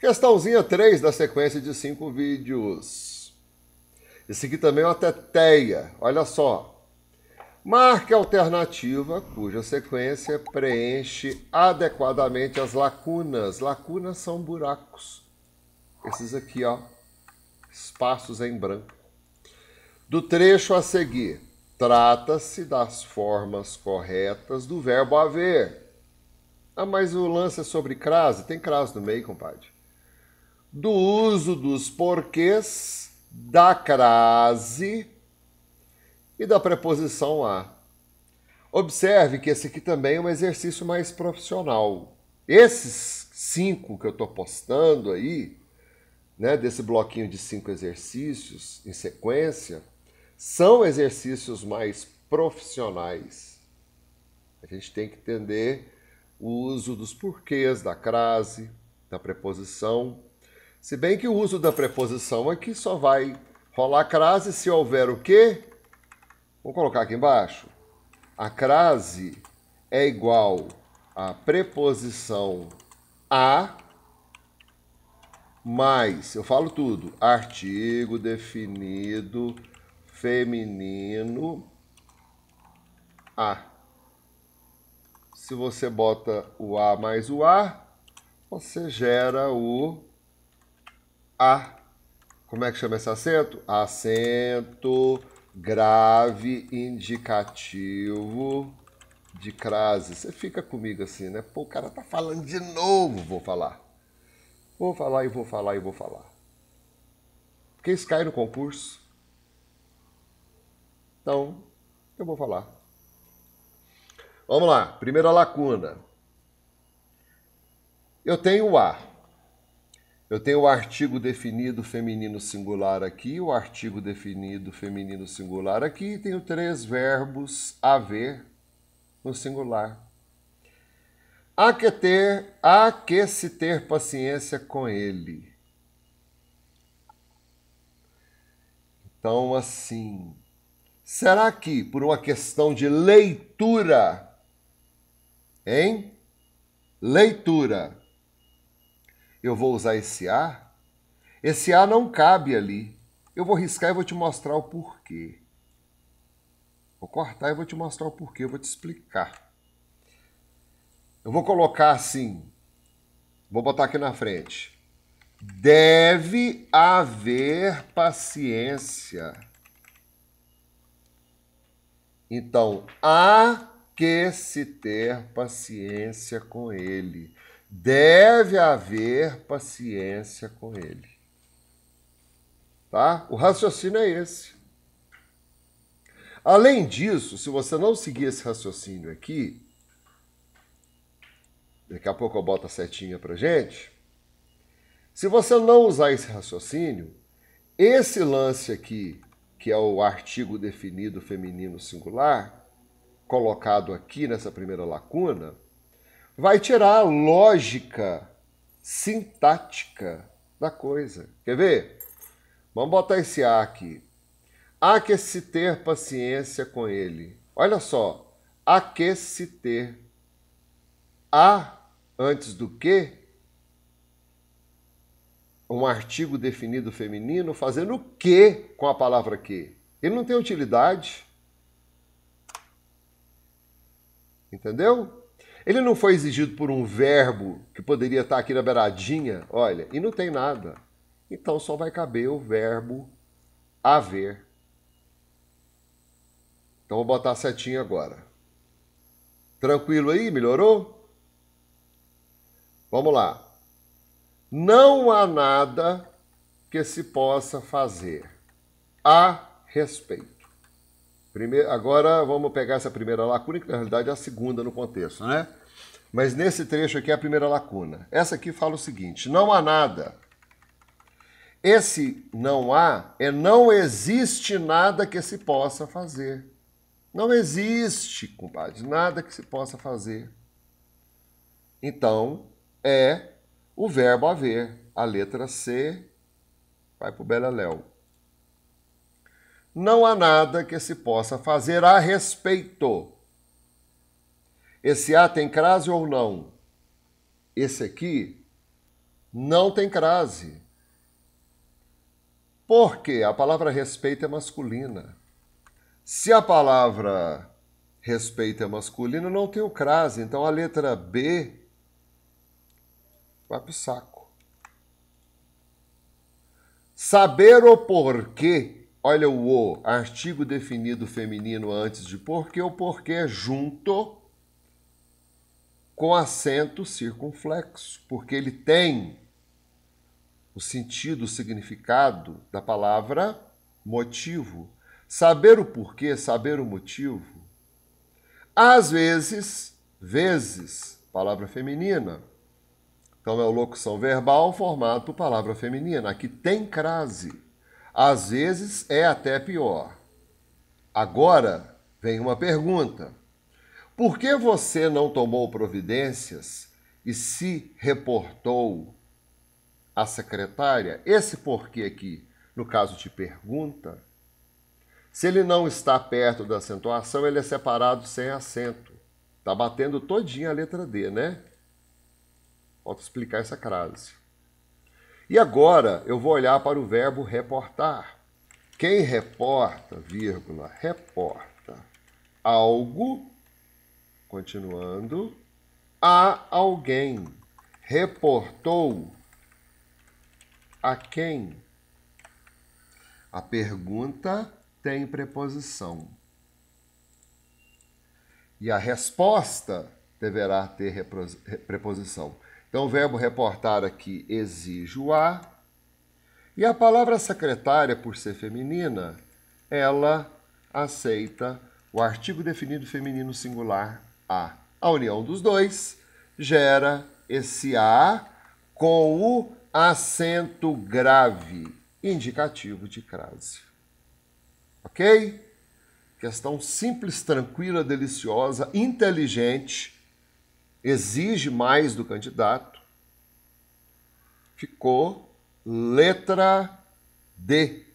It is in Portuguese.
Questãozinha 3 da sequência de 5 vídeos. Esse aqui também é uma teteia. Olha só. Marque a alternativa cuja sequência preenche adequadamente as lacunas. Lacunas são buracos. Esses aqui, ó. Espaços em branco. Do trecho a seguir, trata-se das formas corretas do verbo haver. Ah, mas o lance é sobre crase? Tem crase no meio, compadre do uso dos porquês, da crase e da preposição a. Observe que esse aqui também é um exercício mais profissional. Esses cinco que eu estou postando aí, né, desse bloquinho de cinco exercícios em sequência, são exercícios mais profissionais. A gente tem que entender o uso dos porquês, da crase, da preposição se bem que o uso da preposição aqui só vai rolar crase se houver o quê? Vou colocar aqui embaixo. A crase é igual à preposição a mais, eu falo tudo, artigo definido feminino a. Se você bota o a mais o a, você gera o a. Como é que chama esse acento? Acento grave indicativo de crase. Você fica comigo assim, né? Pô, o cara tá falando de novo, vou falar. Vou falar e vou falar e vou falar. Porque isso cai no concurso. Então, eu vou falar. Vamos lá, primeira lacuna. Eu tenho o A. Eu tenho o artigo definido feminino singular aqui, o artigo definido feminino singular aqui, e tenho três verbos haver no singular. Há que ter, há que se ter paciência com ele. Então, assim, será que por uma questão de leitura, hein? Leitura eu vou usar esse A? Esse A não cabe ali. Eu vou riscar e vou te mostrar o porquê. Vou cortar e vou te mostrar o porquê, eu vou te explicar. Eu vou colocar assim, vou botar aqui na frente. Deve haver paciência. Então, há que se ter paciência com ele deve haver paciência com ele. Tá? O raciocínio é esse. Além disso, se você não seguir esse raciocínio aqui, daqui a pouco eu boto a setinha pra gente. Se você não usar esse raciocínio, esse lance aqui, que é o artigo definido feminino singular, colocado aqui nessa primeira lacuna, vai tirar a lógica sintática da coisa. Quer ver? Vamos botar esse A aqui. Há que se ter paciência com ele. Olha só. Há que se ter. A antes do que um artigo definido feminino fazendo o que com a palavra que? Ele não tem utilidade. Entendeu? Ele não foi exigido por um verbo que poderia estar aqui na beiradinha, olha, e não tem nada. Então só vai caber o verbo haver. Então vou botar a setinha agora. Tranquilo aí? Melhorou? Vamos lá. Não há nada que se possa fazer a respeito. Primeiro, agora vamos pegar essa primeira lacuna, que na realidade é a segunda no contexto, né? Mas nesse trecho aqui é a primeira lacuna. Essa aqui fala o seguinte: não há nada. Esse não há é não existe nada que se possa fazer. Não existe, compadre, nada que se possa fazer. Então, é o verbo haver. A letra C vai para o Beleléu não há nada que se possa fazer a respeito. Esse A tem crase ou não? Esse aqui não tem crase. Porque a palavra respeito é masculina. Se a palavra respeito é masculina, não tem o crase. Então a letra B vai pro saco. Saber o porquê Olha o o, artigo definido feminino antes de porque, o porque é junto com acento circunflexo, porque ele tem o sentido, o significado da palavra motivo. Saber o porquê, saber o motivo. Às vezes, vezes, palavra feminina. Então é o locução verbal, formato palavra feminina. Aqui tem crase. Às vezes é até pior. Agora vem uma pergunta: por que você não tomou providências e se reportou à secretária? Esse porquê aqui, no caso, te pergunta. Se ele não está perto da acentuação, ele é separado sem acento. Tá batendo todinha a letra D, né? Falta explicar essa crase. E agora eu vou olhar para o verbo reportar. Quem reporta, vírgula, reporta algo, continuando, a alguém. Reportou a quem? A pergunta tem preposição. E a resposta deverá ter preposição. Então, o verbo reportar aqui, exijo a. E a palavra secretária, por ser feminina, ela aceita o artigo definido feminino singular a. A união dos dois gera esse a com o acento grave, indicativo de crase. Ok? Questão simples, tranquila, deliciosa, inteligente exige mais do candidato, ficou letra D.